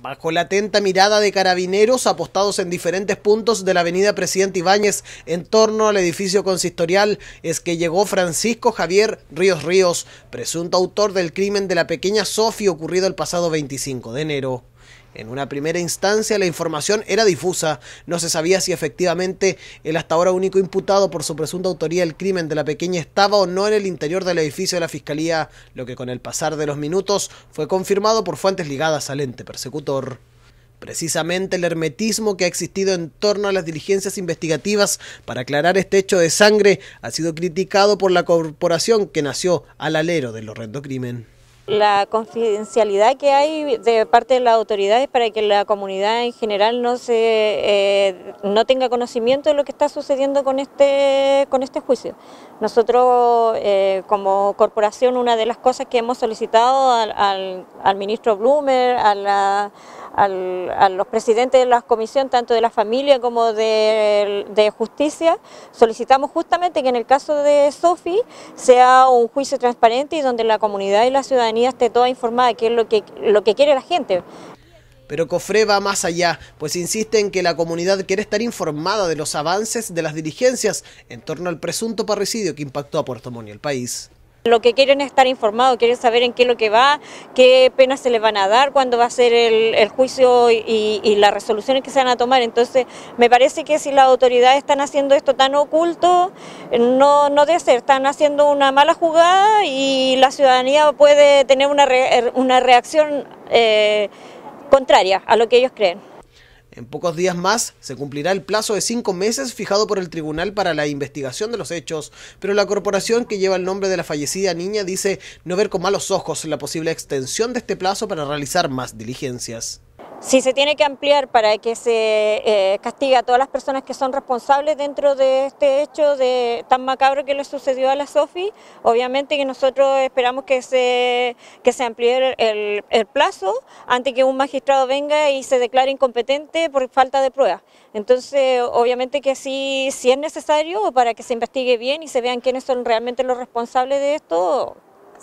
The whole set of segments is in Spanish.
Bajo la atenta mirada de carabineros apostados en diferentes puntos de la avenida Presidente Ibáñez en torno al edificio consistorial es que llegó Francisco Javier Ríos Ríos, presunto autor del crimen de la pequeña Sofi ocurrido el pasado 25 de enero. En una primera instancia la información era difusa, no se sabía si efectivamente el hasta ahora único imputado por su presunta autoría del crimen de la pequeña estaba o no en el interior del edificio de la Fiscalía, lo que con el pasar de los minutos fue confirmado por fuentes ligadas al ente persecutor. Precisamente el hermetismo que ha existido en torno a las diligencias investigativas para aclarar este hecho de sangre ha sido criticado por la corporación que nació al alero del horrendo crimen la confidencialidad que hay de parte de las autoridades para que la comunidad en general no se eh, no tenga conocimiento de lo que está sucediendo con este con este juicio. Nosotros eh, como corporación una de las cosas que hemos solicitado al, al, al ministro Blumer, a la a los presidentes de la comisión, tanto de la familia como de, justicia, solicitamos justamente que en el caso de Sofi sea un juicio transparente y donde la comunidad y la ciudadanía esté toda informada de qué es lo que, lo que quiere la gente. Pero Cofre va más allá, pues insiste en que la comunidad quiere estar informada de los avances de las diligencias en torno al presunto parricidio que impactó a Puerto Montt y el país. Lo que quieren es estar informados, quieren saber en qué es lo que va, qué penas se les van a dar, cuándo va a ser el, juicio y, las resoluciones que se van a tomar. Entonces, me parece que si las autoridades están haciendo esto tan oculto, no, no debe ser, están haciendo una mala jugada y la ciudadanía puede tener una, una reacción eh, contraria a lo que ellos creen. En pocos días más se cumplirá el plazo de cinco meses fijado por el tribunal para la investigación de los hechos, pero la corporación que lleva el nombre de la fallecida niña dice no ver con malos ojos la posible extensión de este plazo para realizar más diligencias. Si se tiene que ampliar para que se eh, castigue a todas las personas que son responsables dentro de este hecho de, tan macabro que le sucedió a la Sofi, obviamente que nosotros esperamos que se, que se amplíe el, plazo antes que un magistrado venga y se declare incompetente por falta de pruebas. Entonces, obviamente que sí, si es necesario para que se investigue bien y se vean quiénes son realmente los responsables de esto,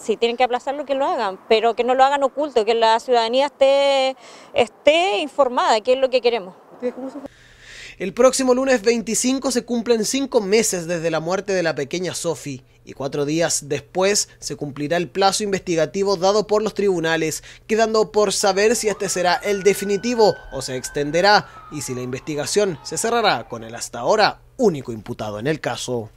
si tienen que aplazarlo, que lo hagan, pero que no lo hagan oculto, que la ciudadanía esté, esté informada de qué es lo que queremos. El próximo lunes 25 se cumplen cinco meses desde la muerte de la pequeña Sofi y cuatro días después se cumplirá el plazo investigativo dado por los tribunales, quedando por saber si este será el definitivo o se extenderá y si la investigación se cerrará con el hasta ahora único imputado en el caso.